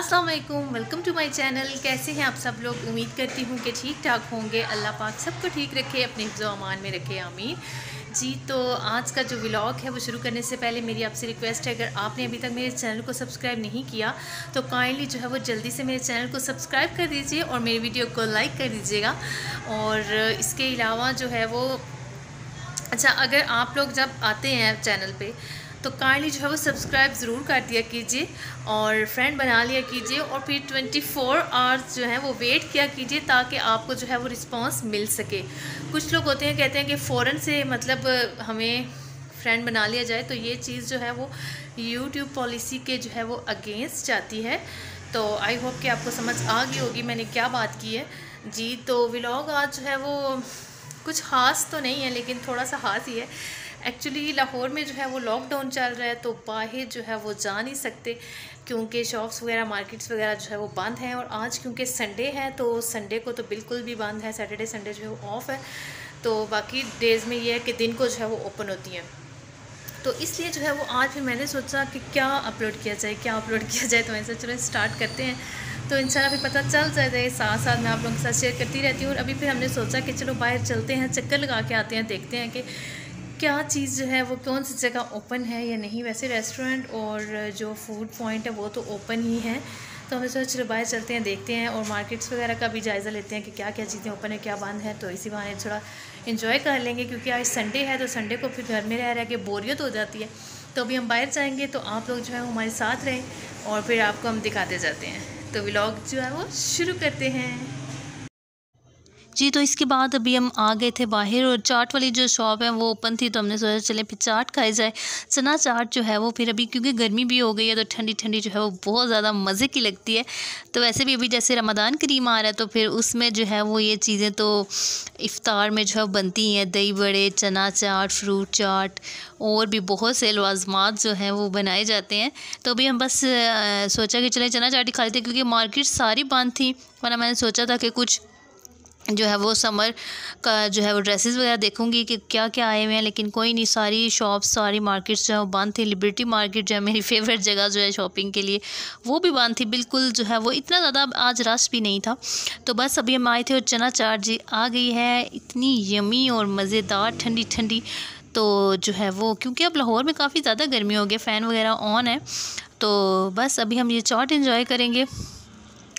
Aslam welcome to my channel कैसे हैं आप सब लोग उम्मीद करती हूँ कि ठीक ठाक होंगे अल्लाह पाक सबको ठीक रखे अपने हिफ्ज़ अमान में रखे आमीन जी तो आज का जो व्लॉग है वो शुरू करने से पहले मेरी आपसे रिक्वेस्ट है अगर आपने अभी तक मेरे चैनल को सब्सक्राइब नहीं किया तो काइंडली जो है वो जल्दी से मेरे चैनल को सब्सक्राइब कर दीजिए और मेरी वीडियो को लाइक कर दीजिएगा और इसके अलावा जो है वो अच्छा अगर आप लोग जब आते हैं चैनल पर तो काइंडली जो है वो सब्सक्राइब ज़रूर कर दिया कीजिए और फ्रेंड बना लिया कीजिए और फिर 24 फोर आवर्स जो है वो वेट किया कीजिए ताकि आपको जो है वो रिस्पांस मिल सके कुछ लोग होते हैं कहते हैं कि फ़ौर से मतलब हमें फ्रेंड बना लिया जाए तो ये चीज़ जो है वो यूट्यूब पॉलिसी के जो है वो अगेंस्ट जाती है तो आई होप कि आपको समझ आ गई होगी मैंने क्या बात की है जी तो व्लॉग आज जो है वो कुछ ख़ास तो नहीं है लेकिन थोड़ा सा ख़ास ही है एक्चुअली लाहौर में जो है वो लॉकडाउन चल रहा है तो बाहर जो है वो जा नहीं सकते क्योंकि शॉप्स वगैरह मार्केट्स वगैरह जो है वो बंद हैं और आज क्योंकि संडे है तो संडे को तो बिल्कुल भी बंद है सैटरडे संडे जो है वो ऑफ़ है तो बाकी डेज़ में ये है कि दिन को जो है वो ओपन होती हैं तो इसलिए जो है वो आज भी मैंने सोचा कि क्या अपलोड किया जाए क्या अपलोड किया जाए तो मैंने चलो स्टार्ट करते हैं तो इंशाल्लाह फिर पता चल जाए साथ साथ मैं आप लोगों के साथ शेयर करती रहती हूँ और अभी फिर हमने सोचा कि चलो बाहर चलते हैं चक्कर लगा के आते हैं देखते हैं कि क्या चीज़ जो है वो कौन सी जगह ओपन है या नहीं वैसे रेस्टोरेंट और जो फूड पॉइंट है वो तो ओपन ही है तो हमें सोचा चलो बाहर चलते हैं देखते हैं और मार्केट्स वगैरह का भी जायज़ा लेते हैं कि क्या क्या चीज़ें ओपन है क्या बंद है तो इसी बहाने थोड़ा इन्जॉय कर लेंगे क्योंकि आज संडे है तो संडे को फिर घर में रह रहे कि बोरियत हो जाती है तो अभी हम बाहर जाएंगे तो आप लोग जो है हमारे साथ रहें और फिर आपको हम दिखाते जाते हैं तो व्लॉग जो है वो शुरू करते हैं जी तो इसके बाद अभी हम आ गए थे बाहर और चाट वाली जो शॉप है वो ओपन थी तो हमने सोचा चले फिर चाट खाई जाए चना चाट जो है वो फिर अभी क्योंकि गर्मी भी हो गई है तो ठंडी ठंडी जो है वो बहुत ज़्यादा मज़े की लगती है तो वैसे भी अभी जैसे रमदान करीम आ रहा है तो फिर उसमें जो है वो ये चीज़ें तो इफ़ार में जो है बनती हैं दही बड़े चना चाट फ्रूट चाट और भी बहुत से लाजमात जो हैं वो बनाए जाते हैं तो अभी हम बस सोचा कि चले चना चाट ही खा लेते क्योंकि मार्केट सारी बंद थी वरना मैंने सोचा था कि कुछ जो है वो समर का जो है वो ड्रेसेस वगैरह देखूंगी कि क्या क्या आए हुए हैं लेकिन कोई नहीं सारी शॉप्स सारी मार्केट्स जो है वो बंद थी लिबर्टी मार्केट जो है मेरी फेवरेट जगह जो है शॉपिंग के लिए वो भी बंद थी बिल्कुल जो है वो इतना ज़्यादा आज रश भी नहीं था तो बस अभी हम आए थे और चना चाट जी आ गई है इतनी यमी और मज़ेदार ठंडी ठंडी तो जो है वो क्योंकि अब लाहौर में काफ़ी ज़्यादा गर्मी हो गई फ़ैन वगैरह ऑन है तो बस अभी हम ये चाट इन्जॉय करेंगे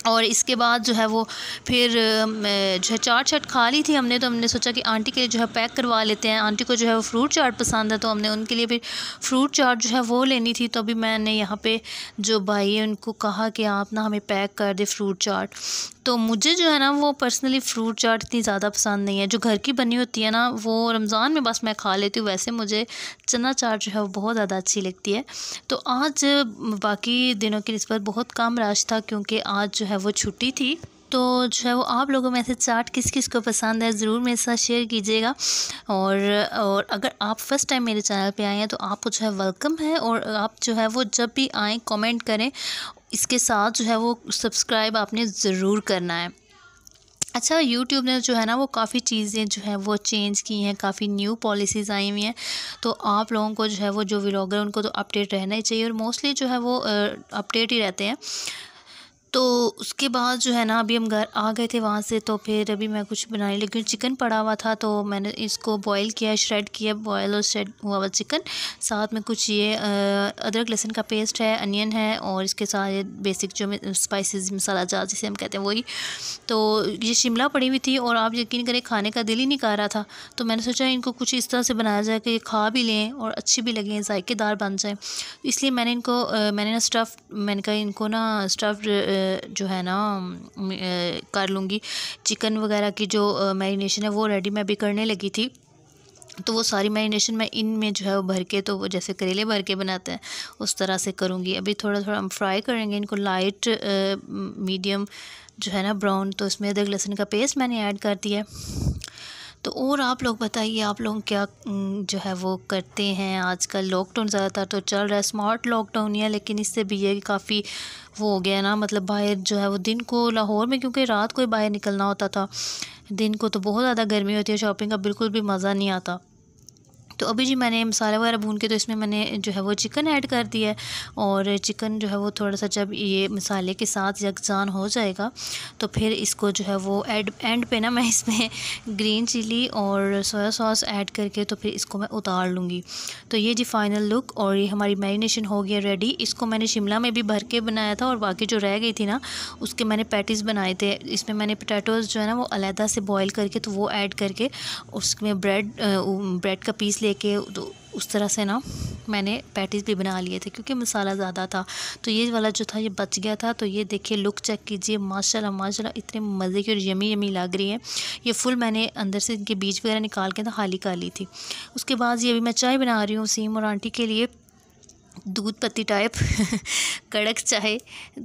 और इसके बाद जो है वो फिर जो है चाट शाट खा ली थी हमने तो हमने सोचा कि आंटी के लिए जो है पैक करवा लेते हैं आंटी को जो है वो फ्रूट चाट पसंद है तो हमने उनके लिए फिर फ्रूट चाट जो है वो लेनी थी तो अभी मैंने यहाँ पे जो भाई है उनको कहा कि आप ना हमें पैक कर दे फ्रूट चाट तो मुझे जो है ना वो पर्सनली फ्रूट चाट इतनी ज़्यादा पसंद नहीं है जो घर की बनी होती है ना वो रमज़ान में बस मैं खा लेती हूँ वैसे मुझे चना चाट जो है वो बहुत ज़्यादा अच्छी लगती है तो आज बाकी दिनों की नस्बत बहुत कम राश था क्योंकि आज जो है है वो छुट्टी थी तो जो है वो आप लोगों में से चाट किस किस को पसंद है ज़रूर मेरे साथ शेयर कीजिएगा और और अगर आप फर्स्ट टाइम मेरे चैनल पे आए हैं तो आपको जो है वेलकम है और आप जो है वो जब भी आएँ कमेंट करें इसके साथ जो है वो सब्सक्राइब आपने ज़रूर करना है अच्छा यूट्यूब ने जो है ना वो काफ़ी चीज़ें जो है वो चेंज की हैं काफ़ी न्यू पॉलिसीज़ आई हुई हैं तो आप लोगों को जो है वो जो व्लॉगर उनको तो अपडेट रहना ही चाहिए और मोस्टली जो है वो अपडेट ही रहते हैं तो उसके बाद जो है ना अभी हम घर आ गए थे वहाँ से तो फिर अभी मैं कुछ बनाने लगी चिकन पड़ा हुआ था तो मैंने इसको बॉईल किया श्रेड किया बॉयल और श्रेड हुआ हुआ चिकन साथ में कुछ ये अदरक लहसुन का पेस्ट है अनियन है और इसके सारे बेसिक जो स्पाइसेस मसाला जहाँ जिसे हम कहते हैं वही तो ये शिमला पड़ी हुई थी और आप यकीन करें खाने का दिल ही नहीं कर रहा था तो मैंने सोचा इनको कुछ इस तरह से बनाया जाए कि ये खा भी लें और अच्छी भी लगें जायकेदार बन जाएँ इसलिए मैंने इनको मैंने ना स्टफ़ मैंने कहा इनको ना स्टफ़ जो है ना कर लूँगी चिकन वगैरह की जो मैरिनेशन है वो रेडी मैं भी करने लगी थी तो वो सारी मैरिनेशन मैं इन में जो है वो भर के तो वो जैसे करेले भर के बनाते हैं उस तरह से करूँगी अभी थोड़ा थोड़ा हम फ्राई करेंगे इनको लाइट मीडियम जो है ना ब्राउन तो इसमें अदरक लहसुन का पेस्ट मैंने ऐड कर दिया तो और आप लोग बताइए आप लोग क्या जो है वो करते हैं आजकल लॉकडाउन ज़्यादातर तो चल रहा है स्मार्ट लॉकडाउन है लेकिन इससे भी ये काफ़ी वो हो गया ना मतलब बाहर जो है वो दिन को लाहौर में क्योंकि रात को ही बाहर निकलना होता था दिन को तो बहुत ज़्यादा गर्मी होती है शॉपिंग का बिल्कुल भी मज़ा नहीं आता तो अभी जी मैंने मसाला वगैरह भून के तो इसमें मैंने जो है वो चिकन ऐड कर दिया है और चिकन जो है वो थोड़ा सा जब ये मसाले के साथ यकजान हो जाएगा तो फिर इसको जो है वो एड एंड पे ना मैं इसमें ग्रीन चिली और सोया सॉस ऐड करके तो फिर इसको मैं उतार लूँगी तो ये जी फाइनल लुक और ये हमारी मैरिनेशन हो गया रेडी इसको मैंने शिमला में भी भर के बनाया था और बाकी जो रह गई थी ना उसके मैंने पैटीज़ बनाए थे इसमें मैंने पोटैटोज़ जो है ना वो अलहदा से बॉयल करके तो वो ऐड करके उसमें ब्रेड ब्रेड का पीस ले लेके उस तरह से ना मैंने पैटीज़ भी बना लिए थे क्योंकि मसाला ज़्यादा था तो ये वाला जो था ये बच गया था तो ये देखिए लुक चेक कीजिए माशाल्लाह माशाल्लाह इतने मज़े की और यमी यमी लग रही है ये फुल मैंने अंदर से इनके बीज वगैरह निकाल के ना खाली का ली थी उसके बाद ये अभी मैं चाय बना रही हूँ सीम और आंटी के लिए दूध पत्ती टाइप कड़क चाय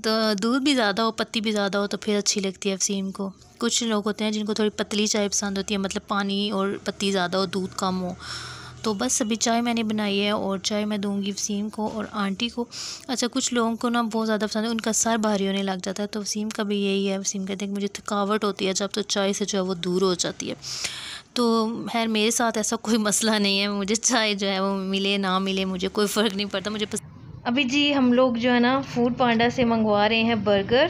तो दूध भी ज़्यादा हो पत्ती भी ज़्यादा हो तो फिर अच्छी लगती है सीम को कुछ लोग होते हैं जिनको थोड़ी पतली चाय पसंद होती है मतलब पानी और पत्ती ज़्यादा हो दूध कम हो तो बस अभी चाय मैंने बनाई है और चाय मैं दूंगी वसीम को और आंटी को अच्छा कुछ लोगों को ना बहुत ज़्यादा पसंद है उनका सर भारी होने लग जाता है तो वसीम का भी यही है वसीम कहते हैं कि मुझे थकावट होती है जब तो चाय से जो है वो दूर हो जाती है तो खैर मेरे साथ ऐसा कोई मसला नहीं है मुझे चाय जो है वो मिले ना मिले मुझे कोई फ़र्क नहीं पड़ता मुझे पस... अभी जी हम लोग जो है ना फूड पांडा से मंगवा रहे हैं बर्गर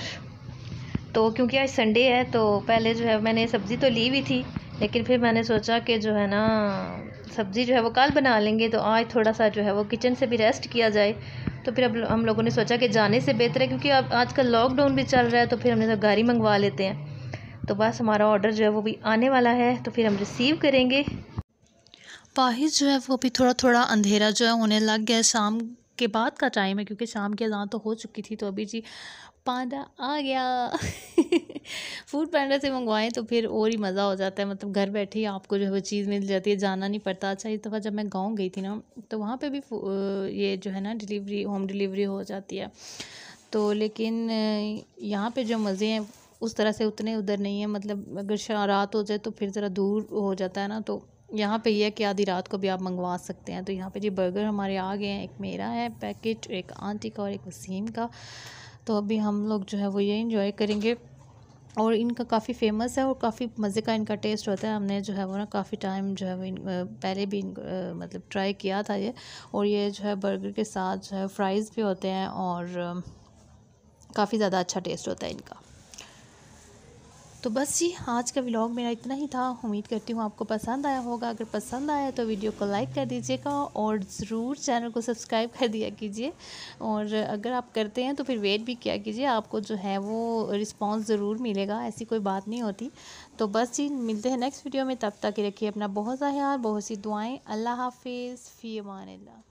तो क्योंकि आज संडे है तो पहले जो है मैंने सब्ज़ी तो ली हुई थी लेकिन फिर मैंने सोचा कि जो है ना सब्ज़ी जो है वो कल बना लेंगे तो आज थोड़ा सा जो है वो किचन से भी रेस्ट किया जाए तो फिर अब हम लोगों ने सोचा कि जाने से बेहतर है क्योंकि अब आजकल लॉकडाउन भी चल रहा है तो फिर हमने तो गाड़ी मंगवा लेते हैं तो बस हमारा ऑर्डर जो है वो भी आने वाला है तो फिर हम रिसीव करेंगे बाहर जो है वो भी थोड़ा थोड़ा अंधेरा जो है होने लग गया शाम के बाद का टाइम है क्योंकि शाम की अजान तो हो चुकी थी तो अभी जी पांडा आ गया फूड पांडा से मंगवाएं तो फिर और ही मज़ा हो जाता है मतलब घर बैठे ही आपको जो है वो चीज़ मिल जाती है जाना नहीं पड़ता अच्छा इस दफ़ा जब मैं गाँव गई थी ना तो वहाँ पर भी ये जो है ना डिलीवरी होम डिलीवरी हो जाती है तो लेकिन यहाँ पे जो मज़े हैं उस तरह से उतने उधर नहीं है मतलब अगर रात हो जाए तो फिर ज़रा दूर हो जाता है ना तो यहाँ पे ये है कि आधी रात को भी आप मंगवा सकते हैं तो यहाँ पे जी बर्गर हमारे आ गए हैं एक मेरा है पैकेट एक आंटी का और एक वसीम का तो अभी हम लोग जो है वो ये इन्जॉय करेंगे और इनका काफ़ी फेमस है और काफ़ी मज़े का इनका टेस्ट होता है हमने जो है वो ना काफ़ी टाइम जो है वो इन, पहले भी इन मतलब ट्राई किया था ये और ये जो है बर्गर के साथ जो है फ्राइज़ भी होते हैं और काफ़ी ज़्यादा अच्छा टेस्ट होता है इनका तो बस जी आज का व्लॉग मेरा इतना ही था उम्मीद करती हूँ आपको पसंद आया होगा अगर पसंद आया तो वीडियो को लाइक कर दीजिएगा और ज़रूर चैनल को सब्सक्राइब कर दिया कीजिए और अगर आप करते हैं तो फिर वेट भी किया कीजिए आपको जो है वो रिस्पॉन्स ज़रूर मिलेगा ऐसी कोई बात नहीं होती तो बस जी मिलते हैं नेक्स्ट वीडियो में तब तक रखिए अपना बहुत सा ख्याल बहुत सी दुआएँ अल्लाह हाफिज़ फ़ी अमान